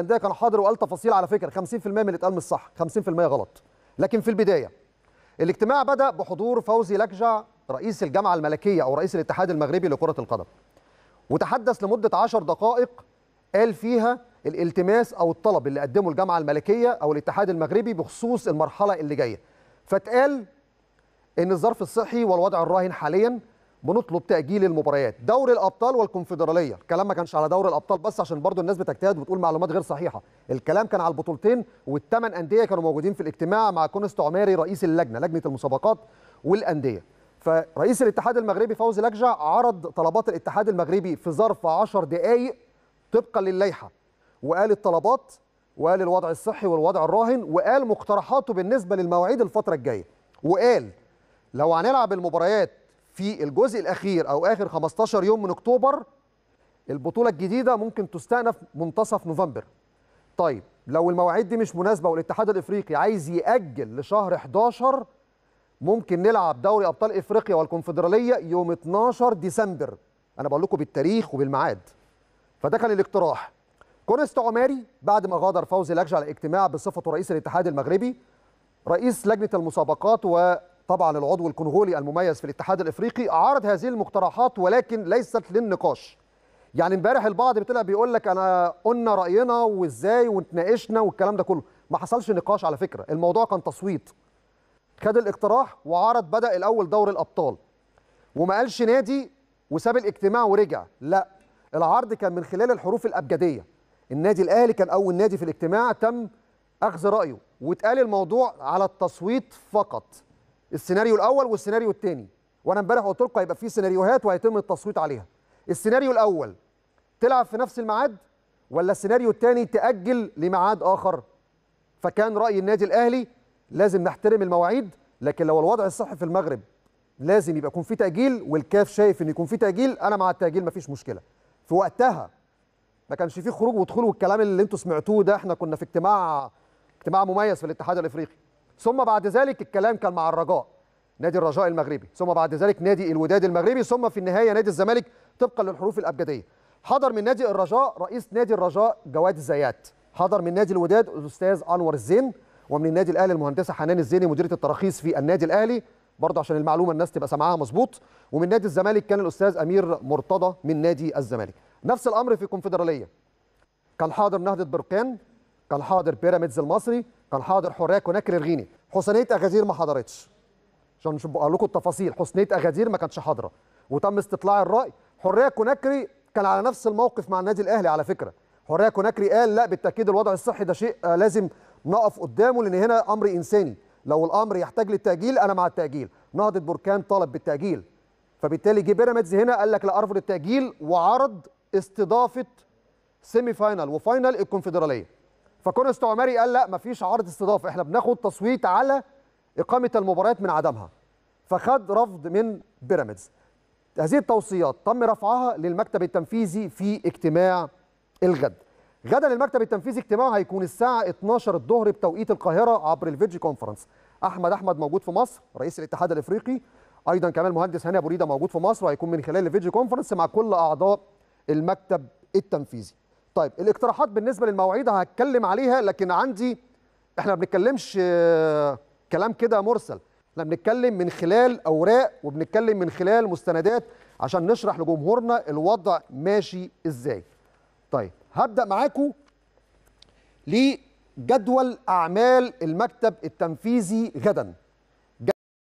الانديه كان حاضر وقال تفاصيل على فكره 50% من اللي اتقال مش صح 50% غلط لكن في البدايه الاجتماع بدا بحضور فوزي لكجع رئيس الجامعه الملكيه او رئيس الاتحاد المغربي لكره القدم وتحدث لمده 10 دقائق قال فيها الالتماس او الطلب اللي قدمه الجامعه الملكيه او الاتحاد المغربي بخصوص المرحله اللي جايه فتقال ان الظرف الصحي والوضع الراهن حاليا بنطلب تاجيل المباريات دوري الابطال والكونفدراليه الكلام ما كانش على دوري الابطال بس عشان برضو الناس بتجتهد وبتقول معلومات غير صحيحه الكلام كان على البطولتين والثمان انديه كانوا موجودين في الاجتماع مع كونست عماري رئيس اللجنه لجنه المسابقات والانديه فرئيس الاتحاد المغربي فوزي لجع عرض طلبات الاتحاد المغربي في ظرف 10 دقائق طبقا للائحه وقال الطلبات وقال الوضع الصحي والوضع الراهن وقال مقترحاته بالنسبه للمواعيد الفتره الجايه وقال لو هنلعب المباريات في الجزء الاخير او اخر 15 يوم من اكتوبر البطوله الجديده ممكن تستأنف منتصف نوفمبر طيب لو المواعيد دي مش مناسبه والاتحاد الافريقي عايز ياجل لشهر 11 ممكن نلعب دوري ابطال افريقيا والكونفدراليه يوم 12 ديسمبر انا بقول لكم بالتاريخ وبالميعاد فده كان الاقتراح كونست عماري بعد ما غادر فوزي لجأ على اجتماع بصفته رئيس الاتحاد المغربي رئيس لجنه المسابقات و طبعا العضو الكونغولي المميز في الاتحاد الافريقي عارض هذه المقترحات ولكن ليست للنقاش يعني امبارح البعض طلع بيقول لك انا قلنا راينا وازاي واتناقشنا والكلام ده كله ما حصلش نقاش على فكره الموضوع كان تصويت خد الاقتراح وعرض بدا الاول دور الابطال وما قالش نادي وساب الاجتماع ورجع لا العرض كان من خلال الحروف الابجديه النادي الاهلي كان اول نادي في الاجتماع تم اخذ رايه واتقال الموضوع على التصويت فقط السيناريو الاول والسيناريو الثاني وانا امبارح قلت لكم هيبقى في سيناريوهات وهيتم التصويت عليها السيناريو الاول تلعب في نفس الميعاد ولا السيناريو الثاني تاجل لميعاد اخر فكان راي النادي الاهلي لازم نحترم المواعيد لكن لو الوضع الصحي في المغرب لازم يبقى يكون في تاجيل والكاف شايف ان يكون في تاجيل انا مع التاجيل مفيش مشكله في وقتها ما كانش في خروج ودخول والكلام اللي انتوا سمعتوه ده احنا كنا في اجتماع اجتماع مميز في الاتحاد الافريقي ثم بعد ذلك الكلام كان مع الرجاء نادي الرجاء المغربي ثم بعد ذلك نادي الوداد المغربي ثم في النهايه نادي الزمالك طبقا للحروف الابجديه حضر من نادي الرجاء رئيس نادي الرجاء جواد الزيات حضر من نادي الوداد الاستاذ انور الزين ومن النادي الاهلي المهندسه حنان الزيني مديره التراخيص في النادي الاهلي برضه عشان المعلومه الناس تبقى سامعاها مظبوط ومن نادي الزمالك كان الاستاذ امير مرتضى من نادي الزمالك نفس الامر في الكونفدراليه كان حاضر نهضه بركان كان حاضر بيراميدز المصري كان حاضر حراية كوناكري الغيني حسنيه اغازير ما حضرتش عشان بقول لكم التفاصيل حسنيه اغازير ما كانتش حاضره وتم استطلاع الراي حراية كوناكري كان على نفس الموقف مع النادي الاهلي على فكره حراية كوناكري قال لا بالتاكيد الوضع الصحي ده شيء آه، لازم نقف قدامه لان هنا امر انساني لو الامر يحتاج للتاجيل انا مع التاجيل نهضه بركان طلب بالتاجيل فبالتالي جه بيراميدز هنا قال لك لا ارفض التاجيل وعرض استضافه سيمي فاينل وفاينل الكونفدراليه فكون استعماري قال لا مفيش عرض استضافه احنا بناخد تصويت على اقامه المباريات من عدمها فخد رفض من بيراميدز هذه التوصيات تم رفعها للمكتب التنفيذي في اجتماع الغد غدا المكتب التنفيذي اجتماع هيكون الساعه 12 الظهر بتوقيت القاهره عبر الفيديو كونفرنس احمد احمد موجود في مصر رئيس الاتحاد الافريقي ايضا كمان المهندس هاني ابو ريده موجود في مصر وهيكون من خلال الفيديو كونفرنس مع كل اعضاء المكتب التنفيذي طيب الاقتراحات بالنسبه للمواعيد هتكلم عليها لكن عندي احنا ما بنتكلمش آه، كلام كده مرسل احنا بنتكلم من خلال اوراق وبنتكلم من خلال مستندات عشان نشرح لجمهورنا الوضع ماشي ازاي طيب هبدا معاكم لجدول اعمال المكتب التنفيذي غدا